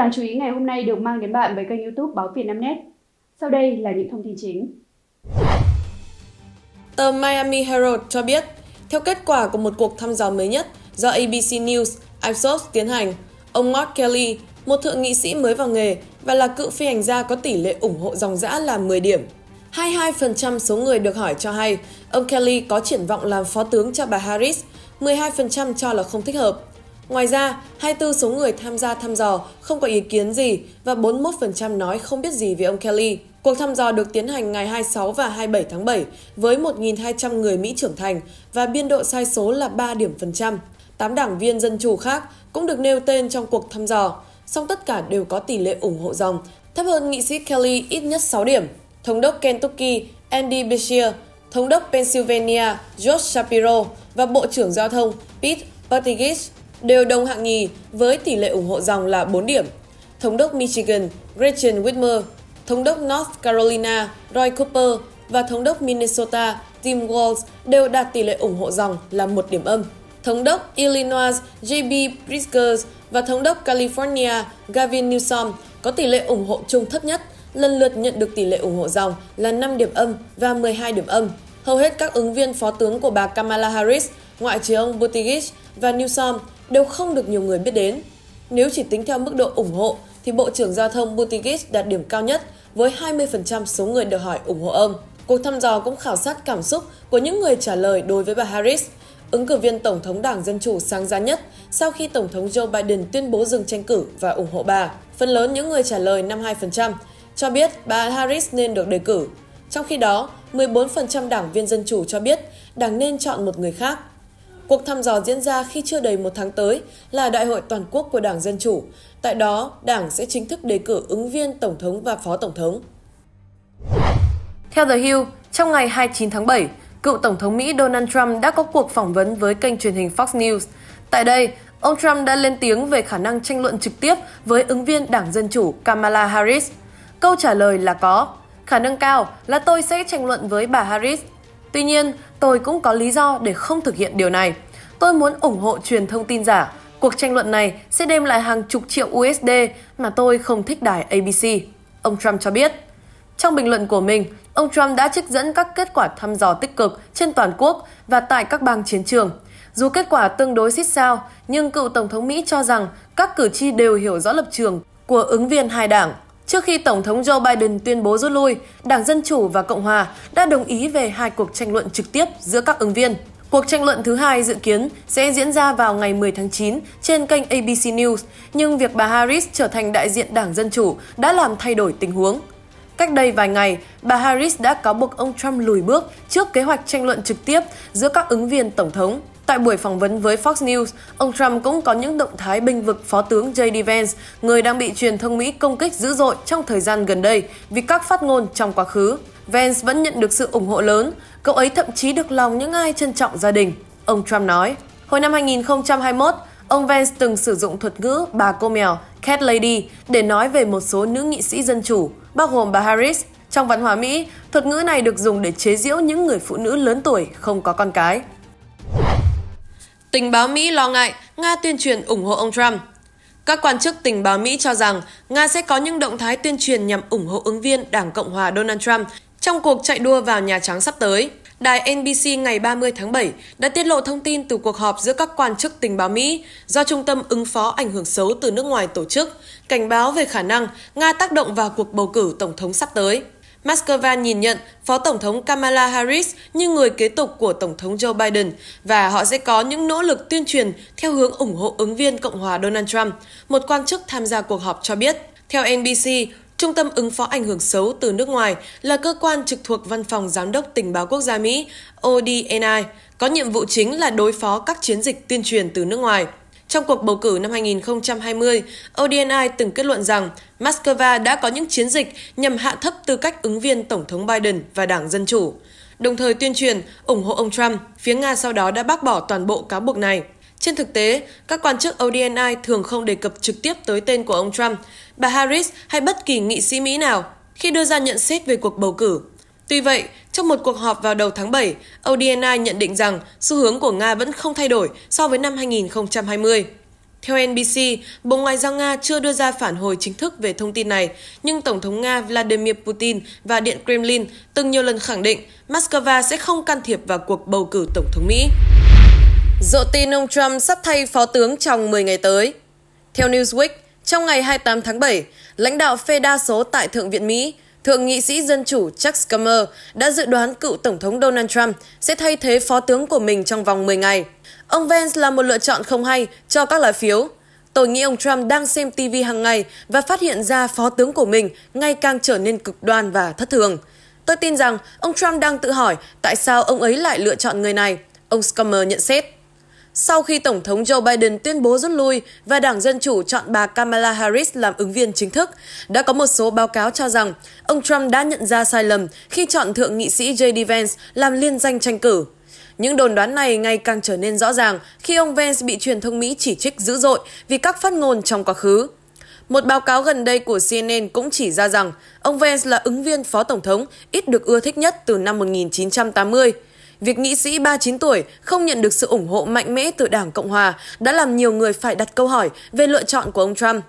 đáng chú ý ngày hôm nay được mang đến bạn bởi kênh youtube Báo Việt Nam Net. Sau đây là những thông tin chính. Tờ Miami Herald cho biết, theo kết quả của một cuộc thăm dò mới nhất do ABC News Ipsos tiến hành, ông Mark Kelly, một thượng nghị sĩ mới vào nghề và là cựu phi hành gia có tỷ lệ ủng hộ dòng dã là 10 điểm. 22% số người được hỏi cho hay ông Kelly có triển vọng làm phó tướng cho bà Harris, 12% cho là không thích hợp. Ngoài ra, 24 số người tham gia thăm dò không có ý kiến gì và 41% nói không biết gì về ông Kelly. Cuộc thăm dò được tiến hành ngày 26 và 27 tháng 7 với 1.200 người Mỹ trưởng thành và biên độ sai số là 3 điểm phần trăm. tám đảng viên Dân Chủ khác cũng được nêu tên trong cuộc thăm dò, song tất cả đều có tỷ lệ ủng hộ dòng, thấp hơn nghị sĩ Kelly ít nhất 6 điểm. Thống đốc Kentucky Andy Beshear, Thống đốc Pennsylvania Josh Shapiro và Bộ trưởng Giao thông Pete Buttigieg đều đồng hạng nhì với tỷ lệ ủng hộ dòng là 4 điểm. Thống đốc Michigan Gretchen Whitmer, Thống đốc North Carolina Roy Cooper và Thống đốc Minnesota Tim Walz đều đạt tỷ lệ ủng hộ dòng là một điểm âm. Thống đốc Illinois J.B. Pritzker và Thống đốc California Gavin Newsom có tỷ lệ ủng hộ chung thấp nhất, lần lượt nhận được tỷ lệ ủng hộ dòng là 5 điểm âm và 12 điểm âm. Hầu hết các ứng viên phó tướng của bà Kamala Harris, ngoại trừ ông Buttigieg và Newsom đều không được nhiều người biết đến. Nếu chỉ tính theo mức độ ủng hộ thì Bộ trưởng Giao thông Buttigieg đạt điểm cao nhất với 20% số người được hỏi ủng hộ ông. Cuộc thăm dò cũng khảo sát cảm xúc của những người trả lời đối với bà Harris, ứng cử viên Tổng thống Đảng Dân Chủ sáng giá nhất sau khi Tổng thống Joe Biden tuyên bố dừng tranh cử và ủng hộ bà. Phần lớn những người trả lời 52% cho biết bà Harris nên được đề cử. Trong khi đó, 14% đảng viên Dân Chủ cho biết đảng nên chọn một người khác. Cuộc thăm dò diễn ra khi chưa đầy một tháng tới là đại hội toàn quốc của Đảng Dân Chủ. Tại đó, Đảng sẽ chính thức đề cử ứng viên Tổng thống và Phó Tổng thống. Theo The Hill, trong ngày 29 tháng 7, cựu Tổng thống Mỹ Donald Trump đã có cuộc phỏng vấn với kênh truyền hình Fox News. Tại đây, ông Trump đã lên tiếng về khả năng tranh luận trực tiếp với ứng viên Đảng Dân Chủ Kamala Harris. Câu trả lời là có. Khả năng cao là tôi sẽ tranh luận với bà Harris, Tuy nhiên, tôi cũng có lý do để không thực hiện điều này. Tôi muốn ủng hộ truyền thông tin giả. Cuộc tranh luận này sẽ đem lại hàng chục triệu USD mà tôi không thích đài ABC, ông Trump cho biết. Trong bình luận của mình, ông Trump đã trích dẫn các kết quả thăm dò tích cực trên toàn quốc và tại các bang chiến trường. Dù kết quả tương đối xích sao, nhưng cựu Tổng thống Mỹ cho rằng các cử tri đều hiểu rõ lập trường của ứng viên hai đảng. Trước khi Tổng thống Joe Biden tuyên bố rút lui, Đảng Dân Chủ và Cộng Hòa đã đồng ý về hai cuộc tranh luận trực tiếp giữa các ứng viên. Cuộc tranh luận thứ hai dự kiến sẽ diễn ra vào ngày 10 tháng 9 trên kênh ABC News, nhưng việc bà Harris trở thành đại diện Đảng Dân Chủ đã làm thay đổi tình huống. Cách đây vài ngày, bà Harris đã cáo buộc ông Trump lùi bước trước kế hoạch tranh luận trực tiếp giữa các ứng viên Tổng thống. Tại buổi phỏng vấn với Fox News, ông Trump cũng có những động thái binh vực Phó tướng J.D. Vance, người đang bị truyền thông Mỹ công kích dữ dội trong thời gian gần đây vì các phát ngôn trong quá khứ. Vance vẫn nhận được sự ủng hộ lớn, cậu ấy thậm chí được lòng những ai trân trọng gia đình. Ông Trump nói, hồi năm 2021, ông Vance từng sử dụng thuật ngữ bà cô mèo, Cat Lady, để nói về một số nữ nghị sĩ dân chủ, bao gồm bà Harris. Trong văn hóa Mỹ, thuật ngữ này được dùng để chế giễu những người phụ nữ lớn tuổi không có con cái. Tình báo Mỹ lo ngại Nga tuyên truyền ủng hộ ông Trump. Các quan chức tình báo Mỹ cho rằng Nga sẽ có những động thái tuyên truyền nhằm ủng hộ ứng viên Đảng Cộng hòa Donald Trump trong cuộc chạy đua vào Nhà Trắng sắp tới. Đài NBC ngày 30 tháng 7 đã tiết lộ thông tin từ cuộc họp giữa các quan chức tình báo Mỹ do Trung tâm ứng phó ảnh hưởng xấu từ nước ngoài tổ chức, cảnh báo về khả năng Nga tác động vào cuộc bầu cử tổng thống sắp tới. Moscow nhìn nhận Phó Tổng thống Kamala Harris như người kế tục của Tổng thống Joe Biden và họ sẽ có những nỗ lực tuyên truyền theo hướng ủng hộ ứng viên Cộng hòa Donald Trump, một quan chức tham gia cuộc họp cho biết. Theo NBC, Trung tâm ứng phó ảnh hưởng xấu từ nước ngoài là cơ quan trực thuộc Văn phòng Giám đốc Tình báo Quốc gia Mỹ, ODNI, có nhiệm vụ chính là đối phó các chiến dịch tuyên truyền từ nước ngoài. Trong cuộc bầu cử năm 2020, ODNI từng kết luận rằng Moscow đã có những chiến dịch nhằm hạ thấp tư cách ứng viên Tổng thống Biden và Đảng Dân Chủ, đồng thời tuyên truyền ủng hộ ông Trump, phía Nga sau đó đã bác bỏ toàn bộ cáo buộc này. Trên thực tế, các quan chức ODNI thường không đề cập trực tiếp tới tên của ông Trump, bà Harris hay bất kỳ nghị sĩ Mỹ nào khi đưa ra nhận xét về cuộc bầu cử Tuy vậy, trong một cuộc họp vào đầu tháng 7, ODNI nhận định rằng xu hướng của Nga vẫn không thay đổi so với năm 2020. Theo NBC, Bộ Ngoại giao Nga chưa đưa ra phản hồi chính thức về thông tin này, nhưng Tổng thống Nga Vladimir Putin và Điện Kremlin từng nhiều lần khẳng định Moscow sẽ không can thiệp vào cuộc bầu cử Tổng thống Mỹ. Dộ tin ông Trump sắp thay phó tướng trong 10 ngày tới. Theo Newsweek, trong ngày 28 tháng 7, lãnh đạo phe đa số tại Thượng viện Mỹ Thượng nghị sĩ Dân Chủ Chuck Schumer đã dự đoán cựu Tổng thống Donald Trump sẽ thay thế phó tướng của mình trong vòng 10 ngày. Ông Vance là một lựa chọn không hay cho các lá phiếu. Tôi nghĩ ông Trump đang xem TV hàng ngày và phát hiện ra phó tướng của mình ngày càng trở nên cực đoan và thất thường. Tôi tin rằng ông Trump đang tự hỏi tại sao ông ấy lại lựa chọn người này, ông Schumer nhận xét sau khi Tổng thống Joe Biden tuyên bố rút lui và Đảng Dân Chủ chọn bà Kamala Harris làm ứng viên chính thức, đã có một số báo cáo cho rằng ông Trump đã nhận ra sai lầm khi chọn Thượng nghị sĩ J.D. Vance làm liên danh tranh cử. Những đồn đoán này ngày càng trở nên rõ ràng khi ông Vance bị truyền thông Mỹ chỉ trích dữ dội vì các phát ngôn trong quá khứ. Một báo cáo gần đây của CNN cũng chỉ ra rằng ông Vance là ứng viên phó tổng thống ít được ưa thích nhất từ năm 1980. Việc nghị sĩ 39 tuổi không nhận được sự ủng hộ mạnh mẽ từ Đảng Cộng Hòa đã làm nhiều người phải đặt câu hỏi về lựa chọn của ông Trump.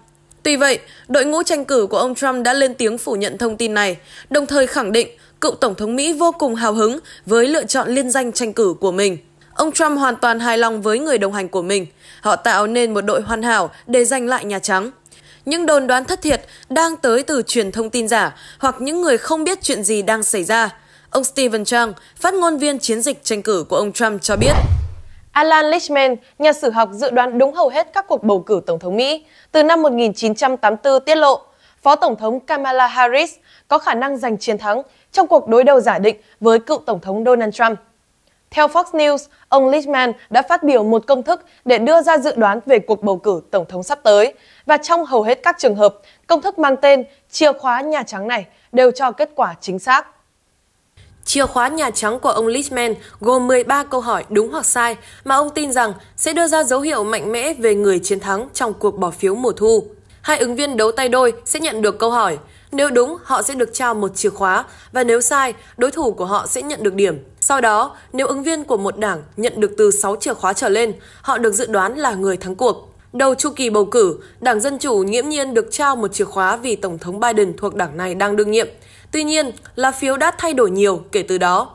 Tuy vậy, đội ngũ tranh cử của ông Trump đã lên tiếng phủ nhận thông tin này, đồng thời khẳng định cựu Tổng thống Mỹ vô cùng hào hứng với lựa chọn liên danh tranh cử của mình. Ông Trump hoàn toàn hài lòng với người đồng hành của mình. Họ tạo nên một đội hoàn hảo để giành lại Nhà Trắng. Những đồn đoán thất thiệt đang tới từ truyền thông tin giả hoặc những người không biết chuyện gì đang xảy ra. Ông Stephen Chang, phát ngôn viên chiến dịch tranh cử của ông Trump cho biết. Alan Lichtman, nhà sử học dự đoán đúng hầu hết các cuộc bầu cử Tổng thống Mỹ từ năm 1984 tiết lộ, Phó Tổng thống Kamala Harris có khả năng giành chiến thắng trong cuộc đối đầu giả định với cựu Tổng thống Donald Trump. Theo Fox News, ông Lichtman đã phát biểu một công thức để đưa ra dự đoán về cuộc bầu cử Tổng thống sắp tới. Và trong hầu hết các trường hợp, công thức mang tên chìa khóa Nhà Trắng này đều cho kết quả chính xác. Chìa khóa Nhà Trắng của ông Lichtman gồm 13 câu hỏi đúng hoặc sai mà ông tin rằng sẽ đưa ra dấu hiệu mạnh mẽ về người chiến thắng trong cuộc bỏ phiếu mùa thu. Hai ứng viên đấu tay đôi sẽ nhận được câu hỏi. Nếu đúng, họ sẽ được trao một chìa khóa và nếu sai, đối thủ của họ sẽ nhận được điểm. Sau đó, nếu ứng viên của một đảng nhận được từ 6 chìa khóa trở lên, họ được dự đoán là người thắng cuộc. Đầu chu kỳ bầu cử, Đảng Dân Chủ nghiễm nhiên được trao một chìa khóa vì Tổng thống Biden thuộc đảng này đang đương nhiệm. Tuy nhiên, lá phiếu đã thay đổi nhiều kể từ đó.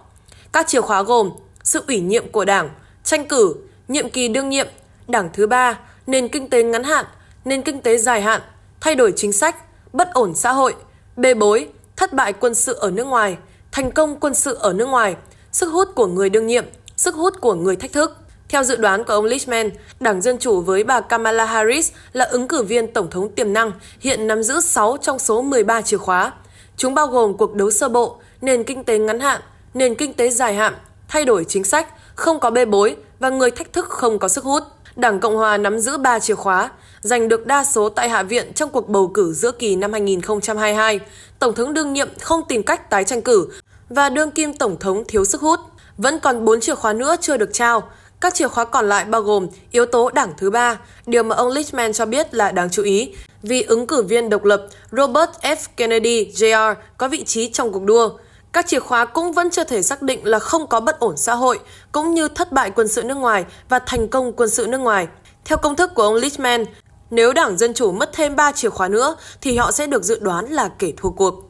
Các chìa khóa gồm sự ủy nhiệm của Đảng, tranh cử, nhiệm kỳ đương nhiệm, Đảng thứ ba, nền kinh tế ngắn hạn, nền kinh tế dài hạn, thay đổi chính sách, bất ổn xã hội, bê bối, thất bại quân sự ở nước ngoài, thành công quân sự ở nước ngoài, sức hút của người đương nhiệm, sức hút của người thách thức. Theo dự đoán của ông Lichman, Đảng Dân Chủ với bà Kamala Harris là ứng cử viên tổng thống tiềm năng, hiện nắm giữ 6 trong số 13 chìa khóa. Chúng bao gồm cuộc đấu sơ bộ, nền kinh tế ngắn hạn, nền kinh tế dài hạn, thay đổi chính sách, không có bê bối và người thách thức không có sức hút. Đảng Cộng hòa nắm giữ 3 chìa khóa, giành được đa số tại Hạ viện trong cuộc bầu cử giữa kỳ năm 2022. Tổng thống đương nhiệm không tìm cách tái tranh cử và đương kim tổng thống thiếu sức hút. Vẫn còn 4 chìa khóa nữa chưa được trao, các chìa khóa còn lại bao gồm yếu tố đảng thứ ba, điều mà ông Lichtman cho biết là đáng chú ý, vì ứng cử viên độc lập Robert F. Kennedy Jr. có vị trí trong cuộc đua. Các chìa khóa cũng vẫn chưa thể xác định là không có bất ổn xã hội, cũng như thất bại quân sự nước ngoài và thành công quân sự nước ngoài. Theo công thức của ông Lichtman, nếu Đảng Dân Chủ mất thêm 3 chìa khóa nữa thì họ sẽ được dự đoán là kể thua cuộc.